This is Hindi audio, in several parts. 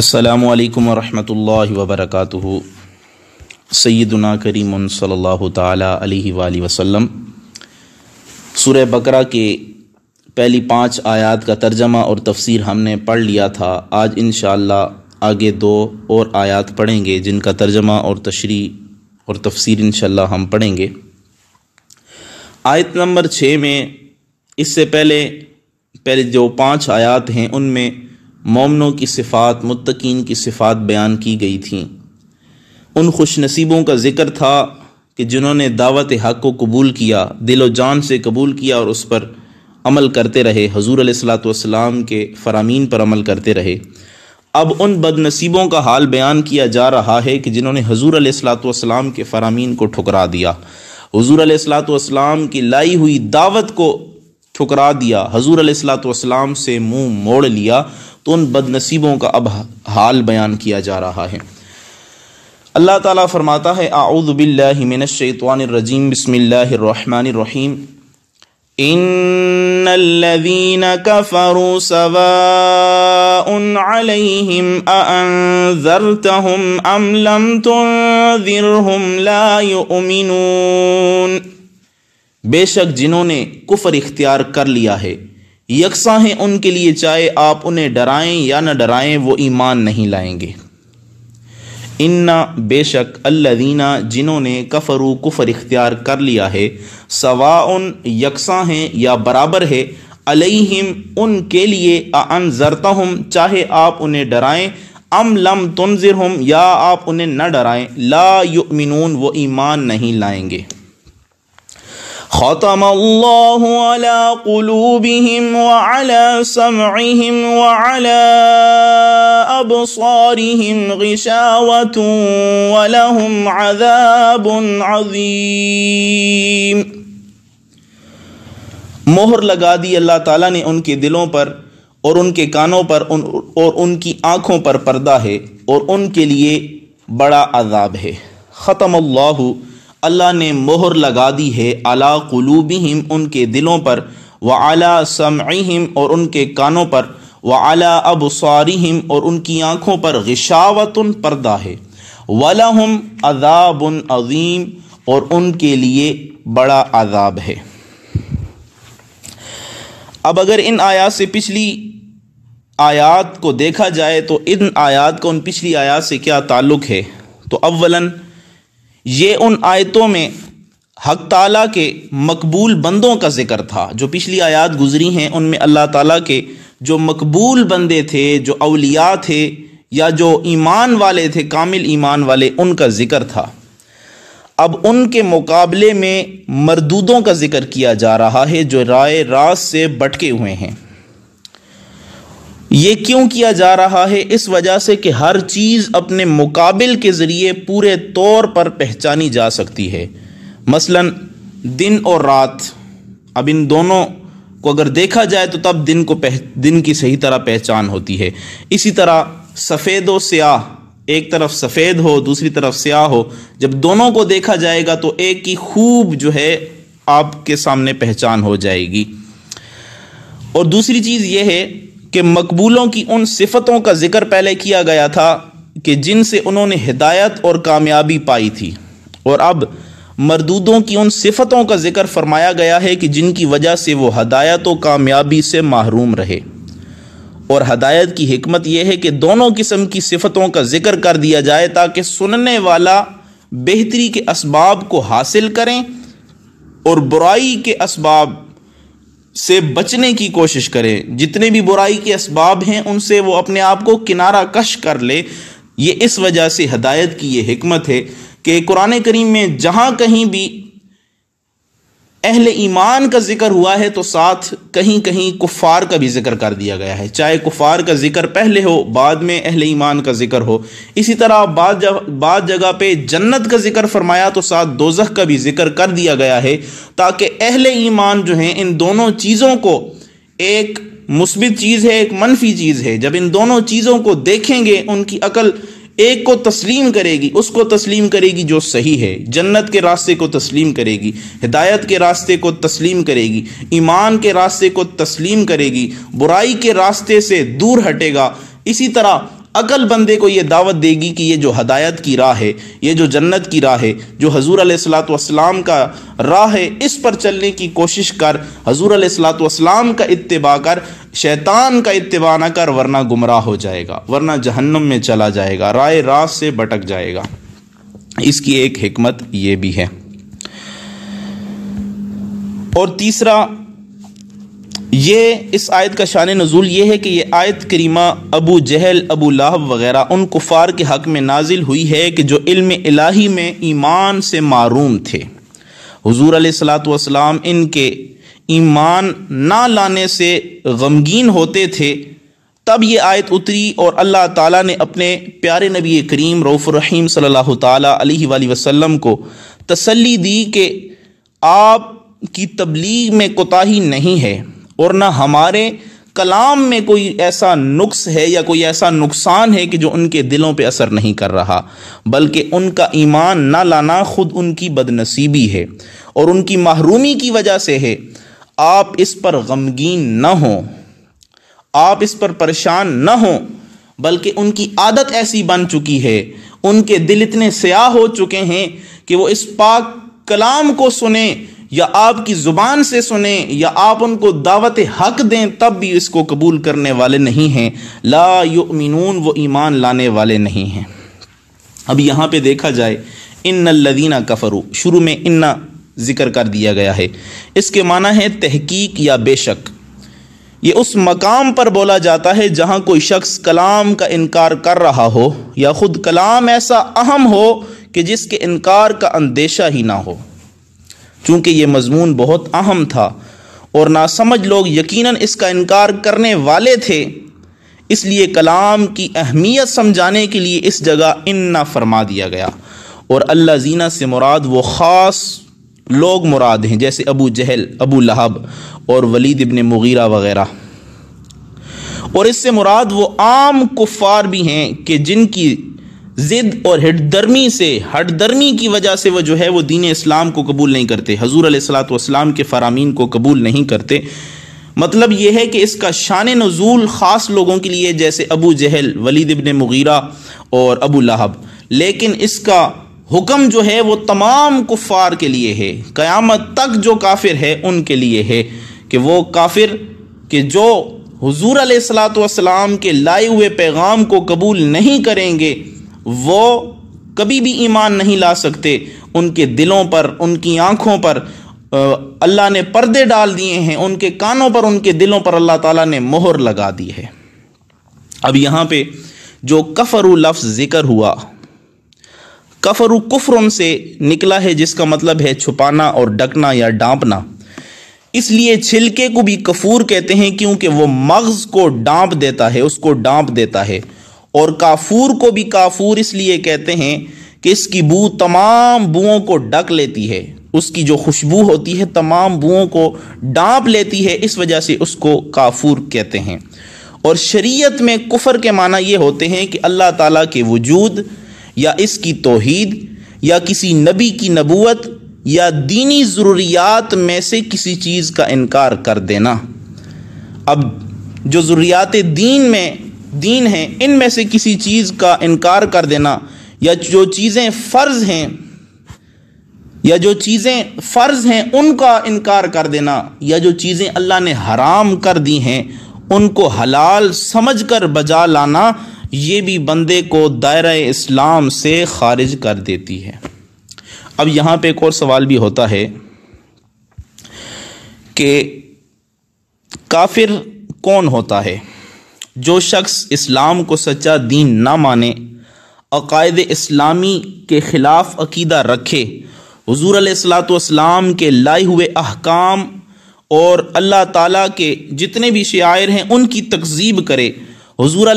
अस्सलाम वालेकुम वरहमतुल्लाहि व बरकातुहू सैदुना करीम सल्लल्लाहु ताला अलैहि वाली वसल्लम सूरह बकरा के पहली पाँच आयात का तर्जमा और तफसीर हमने पढ़ लिया था आज इन आगे दो और आयात पढ़ेंगे जिनका तर्जमा और तशरी और तफसीर इन हम पढ़ेंगे आयत नंबर छः में इससे पहले पहले जो पाँच आयात हैं उनमें मोमनों की सिफ़ात मुतकीन की सिफ़ात बयान की गई थी उन खुश नसीबों का ज़िक्र था कि जिन्होंने दावत हक़ को कबूल किया दिलो जान से कबूल किया और उस पर अमल करते रहे हजूर सलाम के फरामीन पर अमल करते रहे अब उन बदनसीबों का हाल बयान किया जा रहा है कि जिन्होंने हजूर सलाम के फरामीन को ठुकरा दिया हजूर सलाम की लाई हुई दावत को ठुकरा दिया हजूर सलाम से मुंह मोड़ लिया तो उन बदनसीबों का अब हाल बयान किया जा रहा है अल्लाह ताला फरमाता है आऊदबिल्लिमिनशैतवानरजीम बसमीम इन लवीन कफ़रू सवाउन अलैहिम अअनज़रतहुम अम लम तुनज़िरहुम ला युमिनून बेशक जिन्होंने कुफर इख्तियार कर लिया है यकसा हैं उनके लिए चाहे आप उन्हें डराएं या न डराएं वो ईमान नहीं लाएंगे इन्ना बेशक अल्लादीना जिन्होंने कफरू कुफर इख्तियार कर लिया है उन यकसा हैं या बराबर है अलहिम उनके लिए हम चाहे आप उन्हें डराएं अम लम हम या आप उन्हें न डराएं ला युमिनून वो ईमान नहीं लाएंगे ختم الله على قلوبهم وعلى سمعهم وعلى أبصارهم غشاوة ولهم عذاب عظيم मोहर लगा दी अल्लाह ताला ने उनके दिलों पर और उनके कानों पर उन और उनकी आँखों पर पर्दा है और उनके लिए बड़ा अजाब है ख़त्म अल्लाह अल्लाह ने मोहर लगा दी है अला कलूबिहिम उनके दिलों पर व अला समहिम और उनके कानों पर व अब अबसारिहिम और उनकी आँखों पर गशावतन पर्दा है वलाहम अजाबन अजीम और उनके लिए बड़ा आजाब है अब अगर इन आयात से पिछली आयात को देखा जाए तो इन आयात का उन पिछली आयात से क्या ताल्लुक़ है तो अव्वलन ये उन आयतों में हक ताला के मकबूल बंदों का जिक्र था जो पिछली आयात गुजरी हैं उनमें अल्लाह ताला के जो मकबूल बंदे थे जो अलिया थे या जो ईमान वाले थे कामिल ईमान वाले उनका ज़िक्र था अब उनके मुकाबले में मरदूदों का ज़िक्र किया जा रहा है जो राय रास से बटके हुए हैं ये क्यों किया जा रहा है इस वजह से कि हर चीज़ अपने मुकाबिल के ज़रिए पूरे तौर पर पहचानी जा सकती है मसलन दिन और रात अब इन दोनों को अगर देखा जाए तो तब दिन को पह, दिन की सही तरह पहचान होती है इसी तरह सफ़ेद और स्याह एक तरफ सफ़ेद हो दूसरी तरफ स्याह हो जब दोनों को देखा जाएगा तो एक की खूब जो है आपके सामने पहचान हो जाएगी और दूसरी चीज़ यह है कि मकबूलों की उन सिफतों का ज़िक्र पहले किया गया था कि जिनसे उन्होंने हिदायत और कामयाबी पाई थी और अब मरदूदों की उन सिफतों का ज़िक्र फरमाया गया है कि जिनकी वजह से वो हदायत और कामयाबी से महरूम रहे और हदायत की हमत यह है कि दोनों किस्म की सिफतों का ज़िक्र कर दिया जाए ताकि सुनने वाला बेहतरी के इसबाब को हासिल करें और बुराई के इसबाब से बचने की कोशिश करें जितने भी बुराई के इसबाब हैं उनसे वो अपने आप को किनारा कश कर ले ये इस वजह से हदायत की ये हमत है कि कुरान करीम में जहाँ कहीं भी अहल ईमान का जिक्र हुआ है तो साथ कहीं कहीं कुफ़ार का भी जिक्र कर दिया गया है चाहे कुफ़ार का जिक्र पहले हो बाद में अहल ईमान का जिक्र हो इसी तरह बाद बाद जगह पे जन्नत का जिक्र फरमाया तो साथ दोजह का भी जिक्र कर दिया गया है ताकि अहल ईमान जो हैं इन दोनों चीज़ों को एक मुस्बित चीज़ है एक मनफी चीज़ है जब इन दोनों चीज़ों को देखेंगे उनकी अकल एक को तस्लीम करेगी उसको तस्लीम करेगी जो सही है जन्नत के रास्ते को तस्लीम करेगी हिदायत के रास्ते को तस्लीम करेगी ईमान के रास्ते को तस्लीम करेगी बुराई के रास्ते से दूर हटेगा इसी तरह अकल बंदे को ये दावत देगी कि ये जो हदायत की राह है ये जो जन्नत की राह है जो हजूर असलातम का राह है इस पर चलने की कोशिश कर हजूर असलातम का इतबा कर शैतान का इतबा ना कर वरना गुमराह हो जाएगा वरना जहन्नम में चला जाएगा राय रास से भटक जाएगा इसकी एक हमत ये भी है और तीसरा ये इस आयत का शान नजूल ये है कि ये आयत करीमा अबू जहल अबू लाहब वगैरह उन कुफ़ार के हक़ में नाजिल हुई है कि जो इल्म इलाही में ईमान से मारूम थे हजूर सलाम इनके ईमान ना लाने से गमगीन होते थे तब ये आयत उतरी और अल्लाह ताला ने अपने प्यारे नबी करीम रऊफ़ रहीम सल्लल्लाहु अलैहि वसल्लम को तसल्ली दी कि आप की तबलीग में कोताही नहीं है और ना हमारे कलाम में कोई ऐसा नुक्स है या कोई ऐसा नुकसान है कि जो उनके दिलों पे असर नहीं कर रहा बल्कि उनका ईमान ना लाना खुद उनकी बदनसीबी है और उनकी महरूमी की वजह से है आप इस पर गमगीन ना हो आप इस पर परेशान ना हों बल्कि उनकी आदत ऐसी बन चुकी है उनके दिल इतने स्याह हो चुके हैं कि वो इस पाक कलाम को सुने या आपकी ज़ुबान से सुने या आप उनको दावत हक दें तब भी इसको कबूल करने वाले नहीं हैं ला युमिनून वो ईमान लाने वाले नहीं हैं अब यहाँ पे देखा जाए इन लदीना कफरू शुरू में इन्ना ज़िक्र कर दिया गया है इसके माना है तहकीक या बेशक ये उस मकाम पर बोला जाता है जहाँ कोई शख्स कलाम का इनकार कर रहा हो या ख़ुद कलाम ऐसा अहम हो कि जिसके इनकार का अंदेशा ही ना हो चूँकि ये मजमून बहुत अहम था और नासमझ लोग यकीनन इसका इनकार करने वाले थे इसलिए कलाम की अहमियत समझाने के लिए इस जगह इन्ना फरमा दिया गया और अल्लाह जीना से मुराद वो ख़ास लोग मुराद हैं जैसे अबू जहल अबू लहब और वलीद इबन मुगीरा वगैरह और इससे मुराद वो आम कुफ़ार भी हैं कि जिनकी जिद और हटदर्मी से हटदर्मी की वजह से वो जो है वो दीन इस्लाम को कबूल नहीं करते हजूर सलाम के फरामीन को कबूल नहीं करते मतलब यह है कि इसका शान नज़ूल ख़ास लोगों के लिए जैसे Abu Jahl Walid ibn Mughira और अबू लहब लेकिन इसका हुक्म जो है वो तमाम कुफ़ार के लिए है क़यामत तक जो काफिर है उनके लिए है कि वो काफिर कि जो हजूर सलाम के लाए हुए पैगाम को कबूल नहीं करेंगे वो कभी भी ईमान नहीं ला सकते उनके दिलों पर उनकी आंखों पर अल्लाह ने पर्दे डाल दिए हैं उनके कानों पर उनके दिलों पर अल्लाह ताला ने मोहर लगा दी है अब यहाँ पे जो कफ़रू लफ्ज़ ज़िक्र हुआ कफ़रू कुफ़र से निकला है जिसका मतलब है छुपाना और डकना या डांपना इसलिए छिलके को भी कफूर कहते हैं क्योंकि वो मग़ज़ को डांप देता है उसको डांप देता है और काफूर को भी काफूर इसलिए कहते हैं कि इसकी बू तमाम बुओं को डक लेती है उसकी जो खुशबू होती है तमाम बुओं को डांप लेती है इस वजह से उसको काफूर कहते हैं और शरीयत में कुफर के माना ये होते हैं कि अल्लाह ताला के वजूद या इसकी तोहीद या किसी नबी की नबूत या दीनी ज़रूरियात में से किसी चीज़ का इनकार कर देना अब जो ज़रूरियात दीन में दीन हैं इनमें से किसी चीज़ का इनकार कर देना या जो चीज़ें फ़र्ज़ हैं या जो चीज़ें फ़र्ज़ हैं उनका इनकार कर देना या जो चीज़ें अल्लाह ने हराम कर दी हैं उनको हलाल समझ कर बजा लाना ये भी बंदे को दायरा इस्लाम से खारिज कर देती है अब यहाँ पे एक और सवाल भी होता है कि काफिर कौन होता है जो शख्स इस्लाम को सच्चा दीन ना माने अकायद इस्लामी के ख़िलाफ़ अकीदा रखे हजूर सलाम के लाए हुए अहकाम और अल्लाह ताला के जितने भी शायर हैं उनकी तकजीब करे हजूर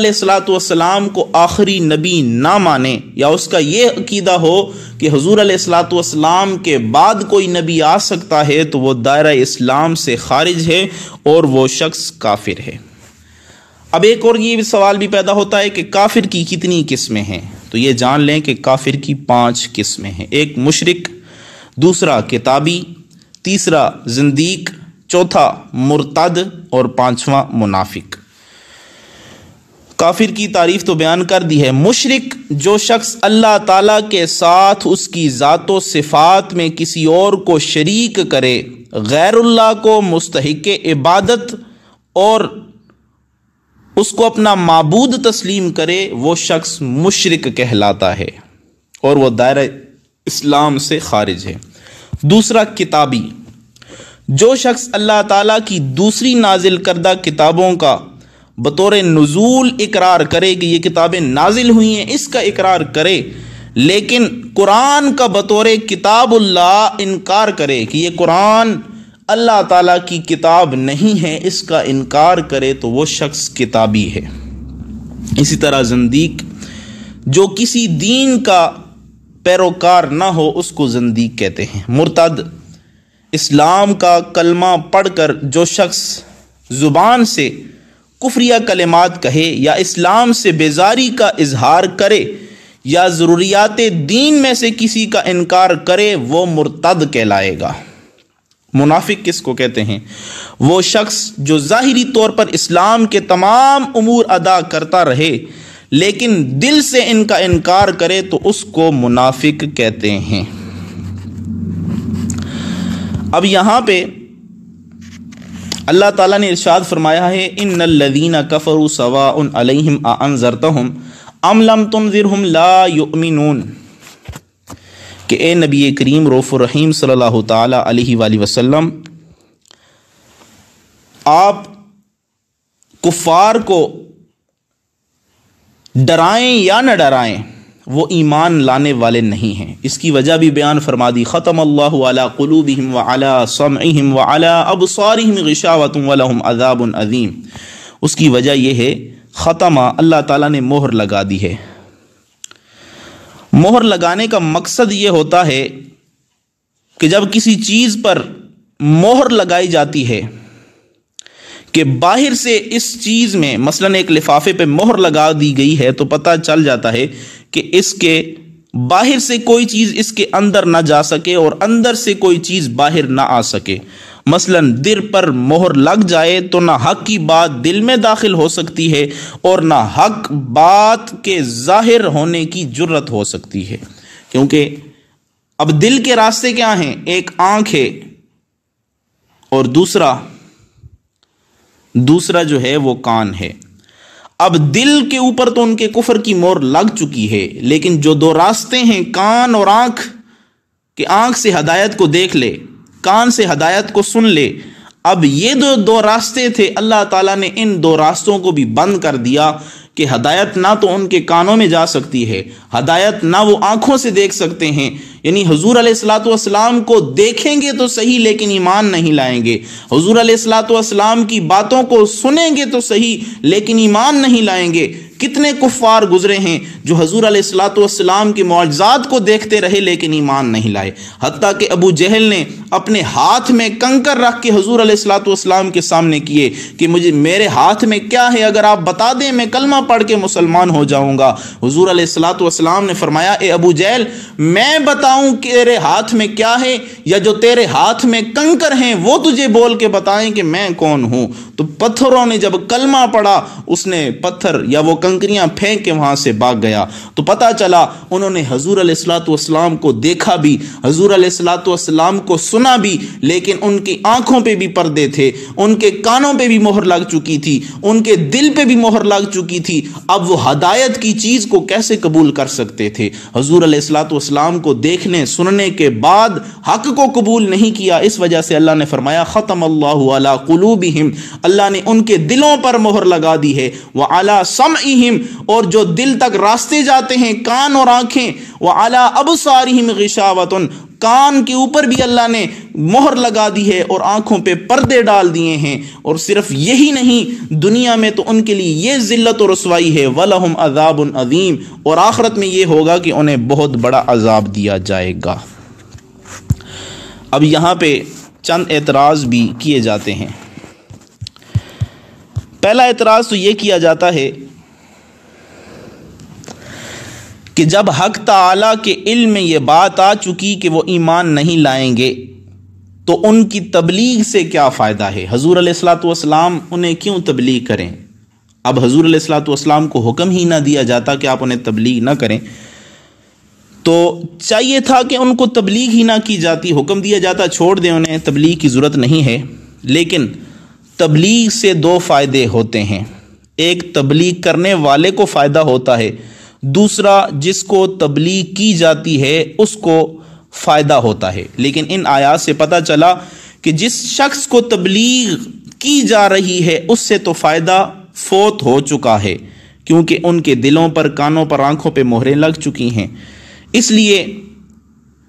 सलाम को आखिरी नबी ना माने या उसका ये अकीदा हो कि हजूर सलाम के बाद कोई नबी आ सकता है तो वो दायरा इस्लाम से खारिज है और वो शख्स काफिर है अब एक और ये भी सवाल भी पैदा होता है कि काफिर की कितनी किस्में हैं तो ये जान लें कि काफिर की पांच किस्में हैं एक मुशरक दूसरा किताबी तीसरा जिंदीक चौथा मुर्तद और पांचवा मुनाफिक काफिर की तारीफ तो बयान कर दी है मुशरक जो शख्स अल्लाह ताला के साथ उसकी ज़ात सिफ़ात में किसी और को शरीक करे गैरुल्ला को मुस्तक इबादत और उसको अपना मबूद तस्लीम करे वो शख्स मुशरक कहलाता है और वह दायरा इस्लाम से खारिज है दूसरा किताबी जो शख्स अल्लाह ताला की दूसरी नाजिल करदा किताबों का बतौर नज़ूल इकरार करे कि ये किताबें नाजिल हुई हैं इसका इकरार करे लेकिन कुरान का बतौर किताबुल्ला इनकार करे कि ये कुरान अल्लाह ताला की किताब नहीं है इसका इनकार करे तो वो शख्स किताबी है इसी तरह जंदीक जो किसी दीन का पैरोकार ना हो उसको जंदीक कहते हैं मुर्तद इस्लाम का कलमा पढ़कर जो शख्स ज़ुबान से कुफ्रिया कलेमात कहे या इस्लाम से बेजारी का इजहार करे या ज़रूरियात दीन में से किसी का इनकार करे वो मुर्तद कहलाएगा मुनाफिक किस को कहते हैं वो शख्स जो जाहिरी तौर पर इस्लाम के तमाम उमूर अदा करता रहे लेकिन दिल से इनका इनकार करे तो उसको मुनाफिक कहते हैं अब यहां पे अल्लाह ताला ने इरशाद फरमाया है इन लदीना कफ़र सवा अलहम आन जरतम अम लम तुम ला युमिनून कि ए नबी करीम रोफ़ रहीम सल्लल्लाहु ताला अलैहि वसल्लम आप कुफ़ार को डराएं या न डराएं वो ईमान लाने वाले नहीं हैं इसकी वजह भी बयान फरमा दी ख़तम अल्ला कलूबम वाला सम वाला अब सारम गशावत वलम अज़ीम उसकी वजह यह है ख़त्म अल्लाह ताला ने मोहर लगा दी है मोहर लगाने का मकसद ये होता है कि जब किसी चीज़ पर मोहर लगाई जाती है कि बाहर से इस चीज़ में मसलन एक लिफाफे पे मोहर लगा दी गई है तो पता चल जाता है कि इसके बाहर से कोई चीज़ इसके अंदर ना जा सके और अंदर से कोई चीज़ बाहर ना आ सके मसलन दिल पर मोहर लग जाए तो ना हक की बात दिल में दाखिल हो सकती है और ना हक बात के जाहिर होने की जरूरत हो सकती है क्योंकि अब दिल के रास्ते क्या हैं एक आंख है और दूसरा दूसरा जो है वो कान है अब दिल के ऊपर तो उनके कुफर की मोर लग चुकी है लेकिन जो दो रास्ते हैं कान और आंख कि आंख से हदायत को देख ले कान से हदायत को सुन ले अब ये दो दो रास्ते थे अल्लाह ताला ने इन दो रास्तों को भी बंद कर दिया कि हदायत ना तो उनके कानों में जा सकती है हदायत ना वो आँखों से देख सकते हैं यानी हजूर असलातम को देखेंगे तो सही लेकिन ईमान नहीं लाएंगे हजूर असलातम की बातों को सुनेंगे तो सही लेकिन ईमान नहीं लाएंगे कितने कुफ़ार गुजरे हैं जो हजूर असलातम के मुआजात को देखते रहे लेकिन ईमान नहीं लाए हती कि अबू जहल ने अपने हाथ में कंकर रख के हजूर असलातम के सामने किए कि मुझे मेरे हाथ में क्या है अगर आप बता दें मैं कलमा पढ़ के मुसलमान हो जाऊँगा हजूर असलातम ने फरमाया ए अबू जहल मैं बता बताऊं तेरे हाथ में क्या है या जो तेरे हाथ में कंकर हैं वो तुझे बोल के बताएं कि मैं कौन हूं तो पत्थरों ने जब कलमा पड़ा उसने पत्थर या वो कंकरियां फेंक के वहां से भाग गया तो पता चला उन्होंने हजूर असलाम को देखा भी हजूर असलाम को सुना भी लेकिन उनकी आंखों पर भी पर्दे थे उनके कानों पर भी मोहर लग चुकी थी उनके दिल पर भी मोहर लग चुकी थी अब वो हदायत की चीज को कैसे कबूल कर सकते थे हजूर असलाम को देख देखने सुनने के बाद हक को कबूल नहीं किया इस वजह से अल्लाह ने फरमाया ख़त्म अल्लाह अल्लाह ने उनके दिलों पर मोहर लगा दी है वह अला समहिम और जो दिल तक रास्ते जाते हैं कान और आंखें वह अला अब सारी कान के ऊपर भी अल्लाह ने मोहर लगा दी है और आंखों पे पर्दे डाल दिए हैं और सिर्फ यही नहीं दुनिया में तो उनके लिए ये ज़िल्लत और रसवाई है वलहम अजाब उन अजीम और आखरत में ये होगा कि उन्हें बहुत बड़ा अजाब दिया जाएगा अब यहाँ पे चंद एतराज़ भी किए जाते हैं पहला एतराज़ तो ये किया जाता है कि जब हक तला के इल्म में ये बात आ चुकी कि वो ईमान नहीं लाएंगे तो उनकी तबलीग से क्या फ़ायदा है हजूर सलाम उन्हें क्यों तबलीग करें अब हजूर सलाम को हुक्म ही ना दिया जाता कि आप उन्हें तबलीग ना करें तो चाहिए था कि उनको तबलीग ही ना की जाती हुक्म दिया जाता छोड़ दें उन्हें तबलीग की ज़रूरत नहीं है लेकिन तबलीग से दो फ़ायदे होते हैं एक तबलीग करने वाले को फ़ायदा होता है दूसरा जिसको तबलीग की जाती है उसको फ़ायदा होता है लेकिन इन आयात से पता चला कि जिस शख्स को तबलीग की जा रही है उससे तो फ़ायदा फोत हो चुका है क्योंकि उनके दिलों पर कानों पर आंखों पर मोहरें लग चुकी हैं इसलिए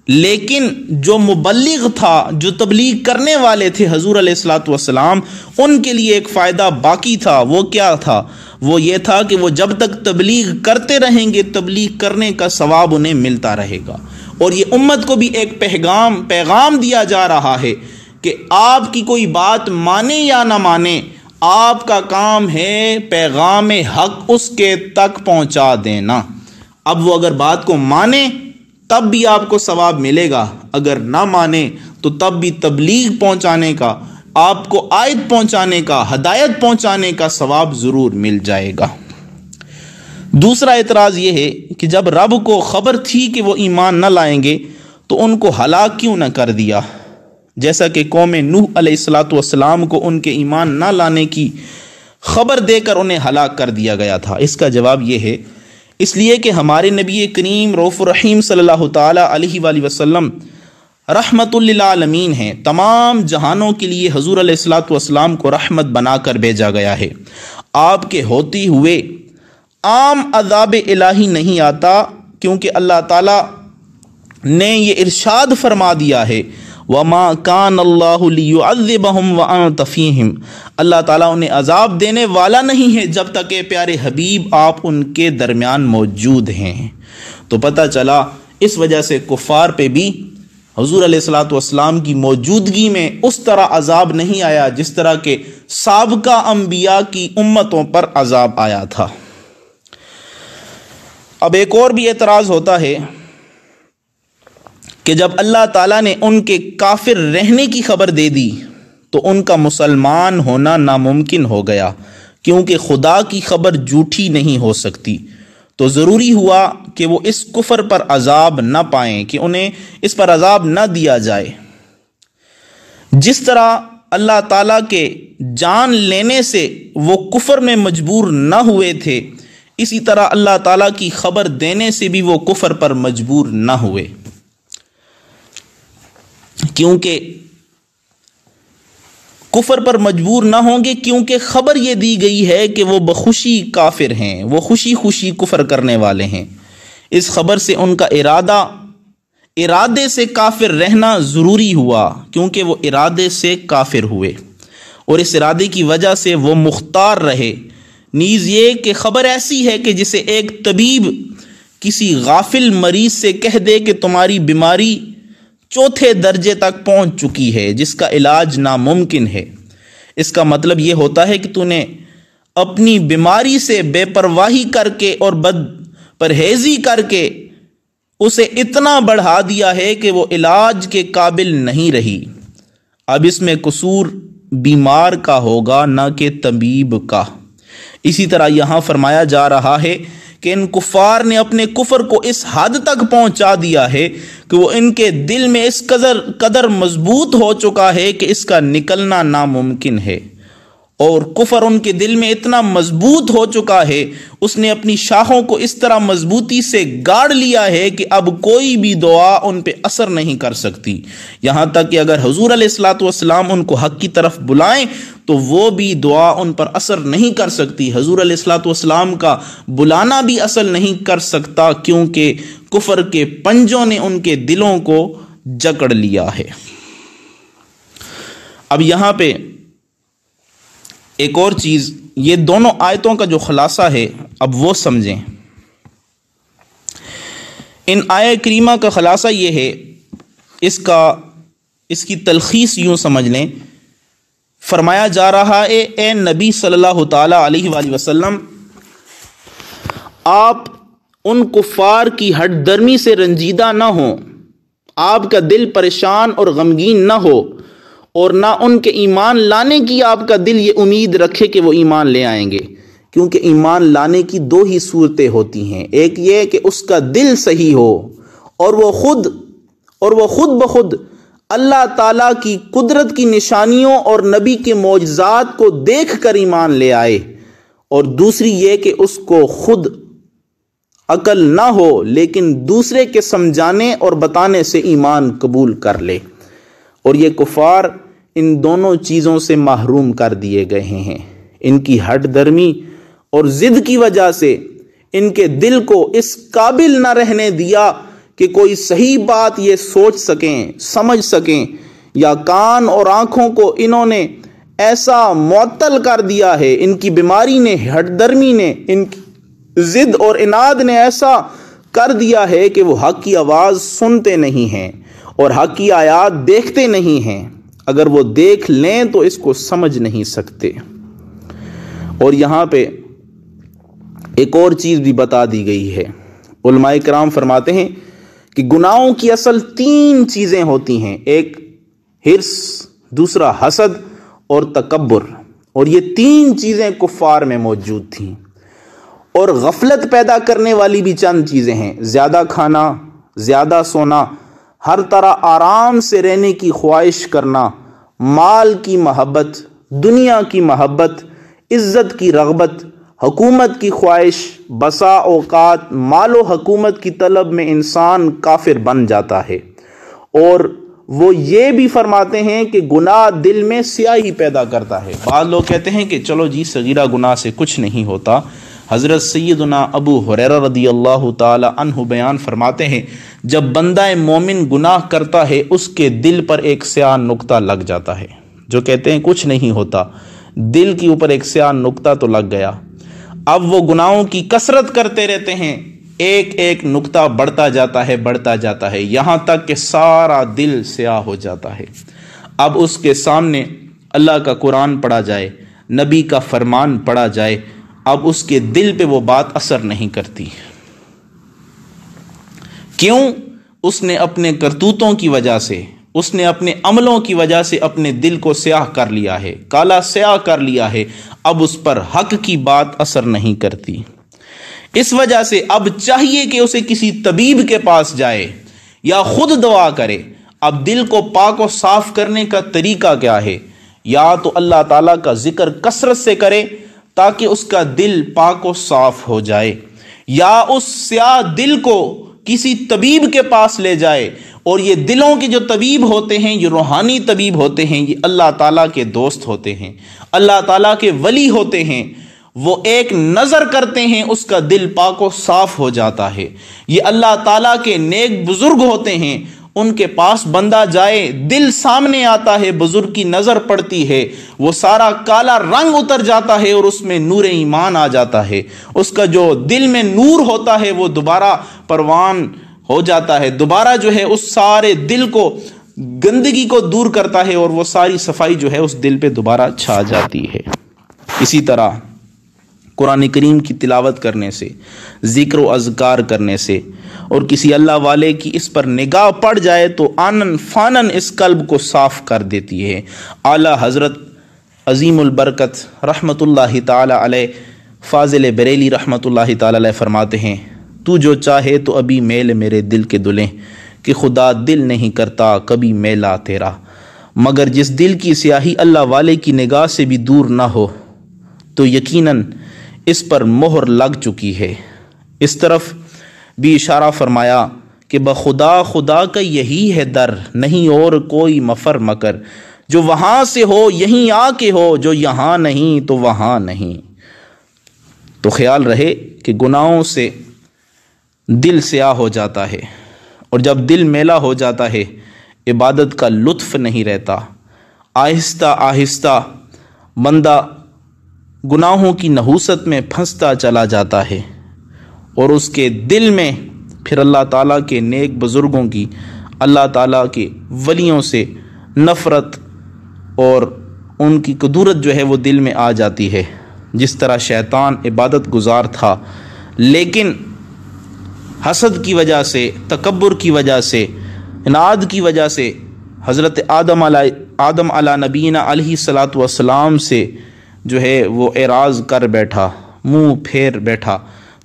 लेकिन जो मुबलग था जो तबलीग करने वाले थे हजूर असलातम उनके लिए एक फ़ायदा बाकी था वो क्या था वो ये था कि वो जब तक तबलीग करते रहेंगे तबलीग करने का सवाब उन्हें मिलता रहेगा और ये उम्मत को भी एक पैगाम पैगाम दिया जा रहा है कि आपकी कोई बात माने या ना माने आपका काम है पैगाम हक उसके तक पहुँचा देना अब वो अगर बात को माने तब भी आपको सवाब मिलेगा अगर ना माने तो तब भी तबलीग पहुंचाने का आपको आयत पहुंचाने का हदायत पहुंचाने का सवाब ज़रूर मिल जाएगा दूसरा एतराज़ ये है कि जब रब को ख़बर थी कि वो ईमान न लाएंगे तो उनको हलाक क्यों न कर दिया जैसा कि कौम नूह असलातम को उनके ईमान ना लाने की खबर देकर उन्हें हलाक कर दिया गया था इसका जवाब यह है इसलिए कि हमारे नबी करीम रऊफ़ रहीम सल्लल्लाहु अलैहि वसल्लम रहमतुल्लामीन हैं तमाम जहानों के लिए हजूर असलाम को रहमत बनाकर भेजा गया है आपके होते हुए आम अजाब इलाही नहीं आता क्योंकि अल्लाह ताला ने ये इरशाद फरमा दिया है व माँ कान अल्लाबहम व तफ़ीम अल्लाह ताला उन्हें अजाब देने वाला नहीं है जब तक के प्यारे हबीब आप उनके दरमियान मौजूद हैं तो पता चला इस वजह से कुफ़ार पे भी हजूर सलाम की मौजूदगी में उस तरह अजाब नहीं आया जिस तरह के सबका अम्बिया की उम्मतों पर अजाब आया था अब एक और भी एतराज़ होता है कि जब अल्लाह ताला ने उनके काफिर रहने की खबर दे दी तो उनका मुसलमान होना नामुमकिन हो गया क्योंकि खुदा की खबर झूठी नहीं हो सकती तो ज़रूरी हुआ कि वो इस कुफर पर अजाब ना पाएं कि उन्हें इस पर अजाब ना दिया जाए जिस तरह अल्लाह ताला के जान लेने से वो कुफर में मजबूर न हुए थे इसी तरह अल्लाह ताला की खबर देने से भी वो कुफर पर मजबूर न हुए क्योंकि कुफर पर मजबूर ना होंगे क्योंकि खबर ये दी गई है कि वो बखुशी काफिर हैं वो खुशी खुशी कुफर करने वाले हैं इस खबर से उनका इरादा इरादे से काफिर रहना ज़रूरी हुआ क्योंकि वो इरादे से काफिर हुए और इस इरादे की वजह से वो मुख्तार रहे नीज़ ये कि खबर ऐसी है कि जिसे एक तबीब किसी गाफिल मरीज से कह दे कि तुम्हारी बीमारी चौथे दर्जे तक पहुंच चुकी है जिसका इलाज नामुमकिन है इसका मतलब ये होता है कि तूने अपनी बीमारी से बेपरवाही करके और बद परहेजी करके उसे इतना बढ़ा दिया है कि वो इलाज के काबिल नहीं रही अब इसमें कसूर बीमार का होगा ना कि तबीब का इसी तरह यहाँ फरमाया जा रहा है कि इन कुफार ने अपने कुफर को इस हद तक पहुंचा दिया है कि वो इनके दिल में इस कदर कदर मजबूत हो चुका है कि इसका निकलना नामुमकिन है और कुफर उनके दिल में इतना मजबूत हो चुका है उसने अपनी शाखों को इस तरह मजबूती से गाड़ लिया है कि अब कोई भी दुआ उन पर असर नहीं कर सकती यहाँ तक कि अगर हजूर असलाम उनको हक की तरफ बुलाएं तो वो भी दुआ उन पर असर नहीं कर सकती हजूर असलाम का बुलाना भी असर नहीं कर सकता क्योंकि कुफर के पंजों ने उनके दिलों को जकड़ लिया है अब यहाँ पे एक और चीज़ ये दोनों आयतों का जो खुलासा है अब वो समझें इन आय करीमा का खुलासा ये है इसका इसकी तलखीस यूँ समझ लें फरमाया जा रहा है ए नबी सल्लल्लाहु अलैहि वसल्लम आप उन कुफार की हट दर्मी से रंजीदा ना हो आपका दिल परेशान और गमगीन ना हो और ना उनके ईमान लाने की आपका दिल ये उम्मीद रखे कि वो ईमान ले आएंगे क्योंकि ईमान लाने की दो ही सूरतें होती हैं एक ये कि उसका दिल सही हो और वो खुद और वो खुद ब खुद अल्लाह ताला की कुदरत की निशानियों और नबी के मौजात को देख कर ईमान ले आए और दूसरी ये कि उसको खुद अकल ना हो लेकिन दूसरे के समझाने और बताने से ईमान कबूल कर ले और ये कुफार इन दोनों चीज़ों से महरूम कर दिए गए हैं इनकी हट दर्मी और ज़िद की वजह से इनके दिल को इस काबिल न रहने दिया कि कोई सही बात ये सोच सकें समझ सकें या कान और आँखों को इन्होंने ऐसा मअतल कर दिया है इनकी बीमारी ने हटदर्मी ने इनकी ज़िद और इनाद ने ऐसा कर दिया है कि वो हक की आवाज़ सुनते नहीं हैं और हक की आयात देखते नहीं हैं अगर वो देख लें तो इसको समझ नहीं सकते और यहाँ पे एक और चीज़ भी बता दी गई है उलमाए कराम फरमाते हैं कि गुनाहों की असल तीन चीज़ें होती हैं एक हिरस दूसरा हसद और तकबर और ये तीन चीज़ें कुफ़ार में मौजूद थीं और गफलत पैदा करने वाली भी चंद चीज़ें हैं ज़्यादा खाना ज़्यादा सोना हर तरह आराम से रहने की ख्वाहिश करना माल की महब्बत दुनिया की महब्बत इज़्ज़त की रगबत हकूमत की ख्वाहिश बसा अवकात मालो हकूमत की तलब में इंसान काफिर बन जाता है और वो ये भी फरमाते हैं कि गुनाह दिल में स्याही पैदा करता है बाद लोग कहते हैं कि चलो जी सगीरा गुनाह से कुछ नहीं होता हज़रत सैदना अबू हुररा रदी अल्लाह तु बयान फरमाते हैं जब बंदा मोमिन गुनाह करता है उसके दिल पर एक स्या नुकता लग जाता है जो कहते हैं कुछ नहीं होता दिल के ऊपर एक स्या नुकता तो लग गया अब वो गुनाहों की कसरत करते रहते हैं एक एक नुकता बढ़ता जाता है बढ़ता जाता है यहाँ तक कि सारा दिल स्याह हो जाता है अब उसके सामने अल्लाह का कुरान पढ़ा जाए नबी का फरमान पढ़ा जाए अब उसके दिल पे वो बात असर नहीं करती क्यों उसने अपने करतूतों की वजह से उसने अपने अमलों की वजह से अपने दिल को स्याह कर लिया है काला स्याह कर लिया है अब उस पर हक की बात असर नहीं करती इस वजह से अब चाहिए कि उसे किसी तबीब के पास जाए या खुद दवा करे अब दिल को पाक और साफ करने का तरीका क्या है या तो अल्लाह ताला का जिक्र कसरत से करे ताकि उसका दिल पाक और साफ हो जाए या उस स्याह दिल को किसी तबीब के पास ले जाए और ये दिलों के जो तबीब होते हैं ये रूहानी तबीब होते हैं ये अल्लाह ताला के दोस्त होते हैं अल्लाह ताला के वली होते हैं वो एक नज़र करते हैं उसका दिल और साफ हो जाता है ये अल्लाह ताला के नेक बुज़ुर्ग होते हैं उनके पास बंदा जाए दिल सामने आता है बुजुर्ग की नज़र पड़ती है वो सारा काला रंग उतर जाता है और उसमें नूर ईमान आ जाता है उसका जो दिल में नूर होता है वो दोबारा परवान हो जाता है दोबारा जो है उस सारे दिल को गंदगी को दूर करता है और वो सारी सफाई जो है उस दिल पे दोबारा छा जाती है इसी तरह कुरान करीम की तिलावत करने से ज़िक्र अजगार करने से और किसी अल्लाह वाले की इस पर निगाह पड़ जाए तो आनन फानन इस कल्ब को साफ कर देती है आला हज़रत अज़ीमबरकत रहमत ताजिल फ़ाजिल बरेली रहमत ताली फरमाते हैं तू जो चाहे तो अभी मेल मेरे दिल के दुलें कि खुदा दिल नहीं करता कभी मेला तेरा मगर जिस दिल की स्याही अल्लाह वाले की निगाह से भी दूर ना हो तो यकीनन इस पर मोहर लग चुकी है इस तरफ भी इशारा फरमाया कि बखुदा खुदा का यही है दर नहीं और कोई मफर मकर जो वहाँ से हो यहीं आके हो जो यहाँ नहीं तो वहाँ नहीं तो ख्याल रहे कि गुनाहों से दिल स्याह हो जाता है और जब दिल मेला हो जाता है इबादत का लुत्फ नहीं रहता आहिस्ता आहिस्ता बंदा गुनाहों की नहूसत में फंसता चला जाता है और उसके दिल में फिर अल्लाह ताला के नेक बुज़ुर्गों की अल्लाह ताला के वलियों से नफ़रत और उनकी कदूरत जो है वो दिल में आ जाती है जिस तरह शैतान इबादत गुजार था लेकिन हसद की वजह से तकबर की वजह से इनाद की वजह से हज़रत आदम अला आदम अला नबीना सलात वसलाम से जो है वो एराज कर बैठा मुंह फेर बैठा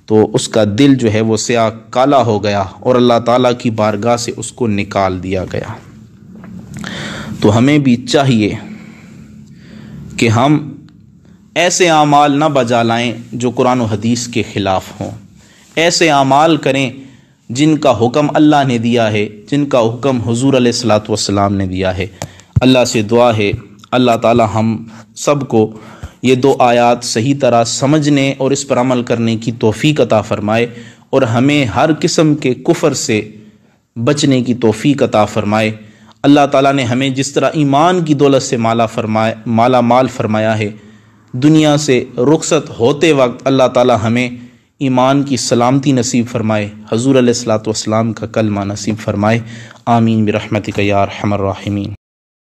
तो उसका दिल जो है वो स्या काला हो गया और अल्लाह ताला की बारगाह से उसको निकाल दिया गया तो हमें भी चाहिए कि हम ऐसे आमाल ना बजा लाएँ जो कुरान हदीस के ख़िलाफ़ हों ऐसे आमाल करें जिनका हुक्म अल्लाह ने दिया है जिनका हुक्म हजूर सलात वसलाम ने दिया है अल्लाह से दुआ है अल्लाह ताला हम सबको ये दो आयात सही तरह समझने और इस पर अमल करने की तोफ़ी अता फ़रमाए और हमें हर किस्म के कुफर से बचने की तोफ़ी अता फ़रमाए अल्लाह ताला ने हमें जिस तरह ईमान की दौलत से माला फरमाए माला माल फरमाया है दुनिया से रुखसत होते वक्त अल्लाह ताला हमें ईमान की सलामती नसीब फ़रमाए हजूर सलात का कलमा नसीब फ़रमाए आमीन बरहमत यार हमर